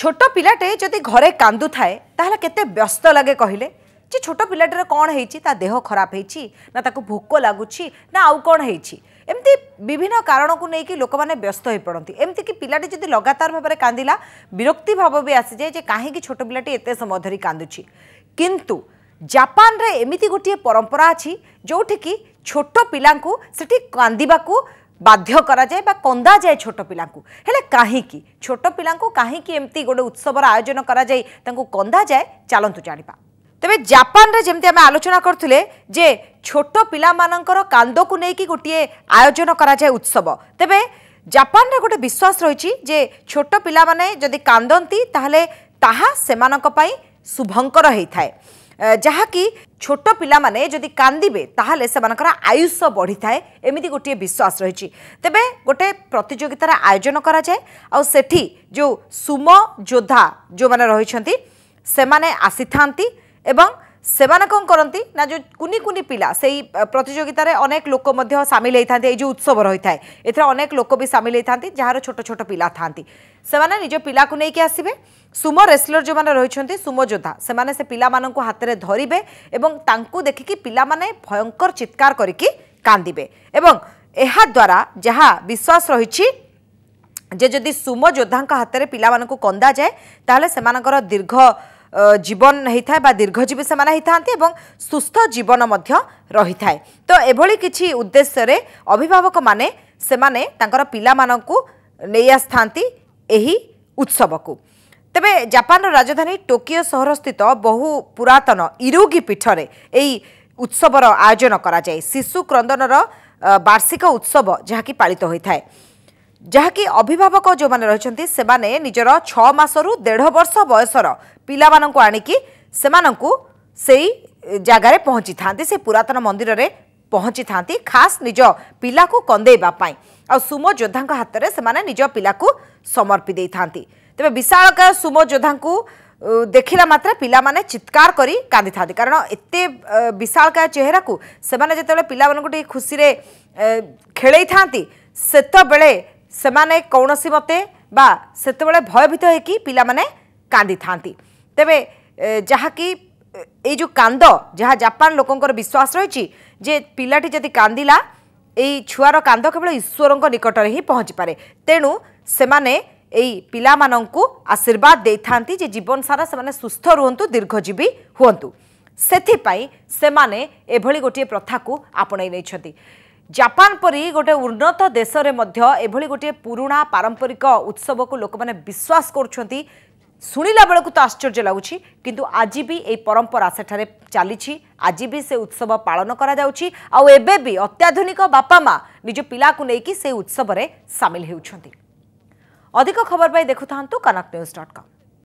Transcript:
ছোট পিলাটে যদি ঘরে কান্দু থাকে তাহলে কেতে ব্যস্ত লাগে কহিলে যে ছোট পিলাটার কণ হয়েছি তা দেহ খারাপ হয়েছি না তাকে ভোক লাগুছি না আউ কণ হয়েছি এমতি বিভিন্ন কারণকু নেইকি লোকমানে ব্যস্ত হয়ে পড়তে এমতি কি পিলাটি যদি লগাতার ভাবে কান্দিলা বিরক্তি ভাব বি আসিযায়ে যে কাহিকি ছোট পিলাটি এতে সময় ধরি কান্দুছি কিন্তু জাপানরে এমিতি গোটিয়ে পরম্পরা আছে যেটিকি ছোট পিলাঙ্কু সেটি কান্দিবাকু বাধ্য করা যায় বা কন্দা যায় ছোট পিলাঙ্কু হেলে কাহিকি ছোট পিলাঙ্কু কাহিকি এমতি গোটে উৎসবর আয়োজন করা যাই তাঙ্কু কন্দা যায় চালন্তু জানিবা তবে জাপানরে যেমতি আমি আলোচনা করুলে যে ছোট পিলামানঙ্কর কান্দকু নেইকি গোটিয়ে আয়োজন করা যায় উৎসব তবে জাপানরে গোটে বিশ্বাস রয়েছে যে ছোট পিলামানে যদি কান্দন্তি তাহলে তাহা সেমানক পাই শুভঙ্কর হয়ে থাকে ଯାହାକି ଛୋଟ ପିଲାମାନେ ଯଦି କାନ୍ଦିବେ ତାହେଲେ ସେମାନଙ୍କର ଆୟୁଷ ବଢ଼ିଥାଏ ଏମିତି ଗୋଟିଏ ବିଶ୍ୱାସ ରହିଛି ତେବେ ଗୋଟିଏ ପ୍ରତିଯୋଗିତାର ଆୟୋଜନ କରାଯାଏ ଆଉ ସେଠି ଯେଉଁ ସୁମ ଯୋଦ୍ଧା ଯେଉଁମାନେ ରହିଛନ୍ତି ସେମାନେ ଆସିଥାନ୍ତି ଏବଂ ସେମାନେ କ'ଣ କରନ୍ତି ନା ଯେଉଁ କୁନି କୁନି ପିଲା ସେଇ ପ୍ରତିଯୋଗିତାରେ ଅନେକ ଲୋକ ମଧ୍ୟ ସାମିଲ ହେଇଥାନ୍ତି ଏଇ ଯେଉଁ ଉତ୍ସବ ରହିଥାଏ ଏଥିରେ ଅନେକ ଲୋକ ବି ସାମିଲ ହେଇଥାନ୍ତି ଯାହାର ଛୋଟ ଛୋଟ ପିଲା ଥାନ୍ତି ସେମାନେ ନିଜ ପିଲାକୁ ନେଇକି ଆସିବେ ସୁମୋ ରେସ୍ଲର ଯେଉଁମାନେ ରହିଛନ୍ତି ସୁମୋ ଯୋଦ୍ଧା ସେମାନେ ସେ ପିଲାମାନଙ୍କୁ ହାତରେ ଧରିବେ ଏବଂ ତାଙ୍କୁ ଦେଖିକି ପିଲାମାନେ ଭୟଙ୍କର ଚିତ୍କାର କରିକି କାନ୍ଦିବେ ଏବଂ ଏହାଦ୍ୱାରା ଯାହା ବିଶ୍ୱାସ ରହିଛି ଯେ ଯଦି ସୁମୋ ଯୋଦ୍ଧାଙ୍କ ହାତରେ ପିଲାମାନଙ୍କୁ କନ୍ଦାଯାଏ ତାହେଲେ ସେମାନଙ୍କର ଦୀର୍ଘ ଜୀବନ ହେଇଥାଏ ବା ଦୀର୍ଘଜୀବୀ ସେମାନେ ହେଇଥାନ୍ତି ଏବଂ ସୁସ୍ଥ ଜୀବନ ମଧ୍ୟ ରହିଥାଏ ତ ଏଭଳି କିଛି ଉଦ୍ଦେଶ୍ୟରେ ଅଭିଭାବକମାନେ ସେମାନେ ତାଙ୍କର ପିଲାମାନଙ୍କୁ ନେଇ ଆସିଥାନ୍ତି ଏହି ଉତ୍ସବକୁ ତେବେ ଜାପାନର ରାଜଧାନୀ ଟୋକିଓ ସହରସ୍ଥିତ ବହୁ ପୁରାତନ ଇରୋଗି ପୀଠରେ ଏହି ଉତ୍ସବର ଆୟୋଜନ କରାଯାଏ ଶିଶୁ କ୍ରନ୍ଦନର ବାର୍ଷିକ ଉତ୍ସବ ଯାହାକି ପାଳିତ ହୋଇଥାଏ ଯାହାକି ଅଭିଭାବକ ଯେଉଁମାନେ ରହିଛନ୍ତି ସେମାନେ ନିଜର ଛଅ ମାସରୁ ଦେଢ଼ ବର୍ଷ ବୟସର ପିଲାମାନଙ୍କୁ ଆଣିକି ସେମାନଙ୍କୁ ସେଇ ଜାଗାରେ ପହଞ୍ଚିଥାନ୍ତି ସେ ପୁରାତନ ମନ୍ଦିରରେ ପହଞ୍ଚିଥାନ୍ତି ଖାସ୍ ନିଜ ପିଲାକୁ କନ୍ଦେଇବା ପାଇଁ ଆଉ ସୁମୋ ଯୋଦ୍ଧାଙ୍କ ହାତରେ ସେମାନେ ନିଜ ପିଲାକୁ ସମର୍ପି ଦେଇଥାନ୍ତି ତେବେ ବିଶାଳକାୟ ସୁମୋ ଯୋଦ୍ଧାଙ୍କୁ ଦେଖିଲା ମାତ୍ରେ ପିଲାମାନେ ଚିତ୍କାର କରି କାନ୍ଦିଥାନ୍ତି କାରଣ ଏତେ ବିଶାଳକାୟ ଚେହେରାକୁ ସେମାନେ ଯେତେବେଳେ ପିଲାମାନଙ୍କୁ ଟିକେ ଖୁସିରେ ଖେଳେଇଥାନ୍ତି ସେତେବେଳେ ସେମାନେ କୌଣସି ମତେ ବା ସେତେବେଳେ ଭୟଭୀତ ହୋଇକି ପିଲାମାନେ କାନ୍ଦିଥାନ୍ତି ତେବେ ଯାହାକି ଏଇ ଯେଉଁ କାନ୍ଦ ଯାହା ଜାପାନ ଲୋକଙ୍କର ବିଶ୍ୱାସ ରହିଛି ଯେ ପିଲାଟି ଯଦି କାନ୍ଦିଲା ଏଇ ଛୁଆର କାନ୍ଦ କେବଳ ଈଶ୍ୱରଙ୍କ ନିକଟରେ ହିଁ ପହଞ୍ଚିପାରେ ତେଣୁ ସେମାନେ এই পিলামানঙ্কু আশীর্বাদ দেইথান্তি যে জীবন সারা সেমানে সুস্থ রুহন্তু দীর্ঘজীবী হুহন্তু সেথিপাই সেমানে এভলি গোটিয়ে প্রথাকু আপনাই নেইছন্তি জাপান পরি গোটে উন্নত দেশরে মধ্য এভাবে গোটিয়ে পুরোনা পারম্পরিক উৎসবক লোক মানে বিশ্বাস করছেন শুণিলা বেড়ে তো আশ্চর্য লাগুছি কিন্তু আজি বি এই পরম্পরা সেঠারে চালিছি আজি বি সে উৎসব পালন করা যাচ্ছি আউ এবে বি অত্যাধুনিক বাপা মা নিজ পিলাকু নেইকি সেই উৎসবরে সামিল হেউছন্তি অধিক খবর পাই দেখু থাকতু কনক নিউজ ডট কম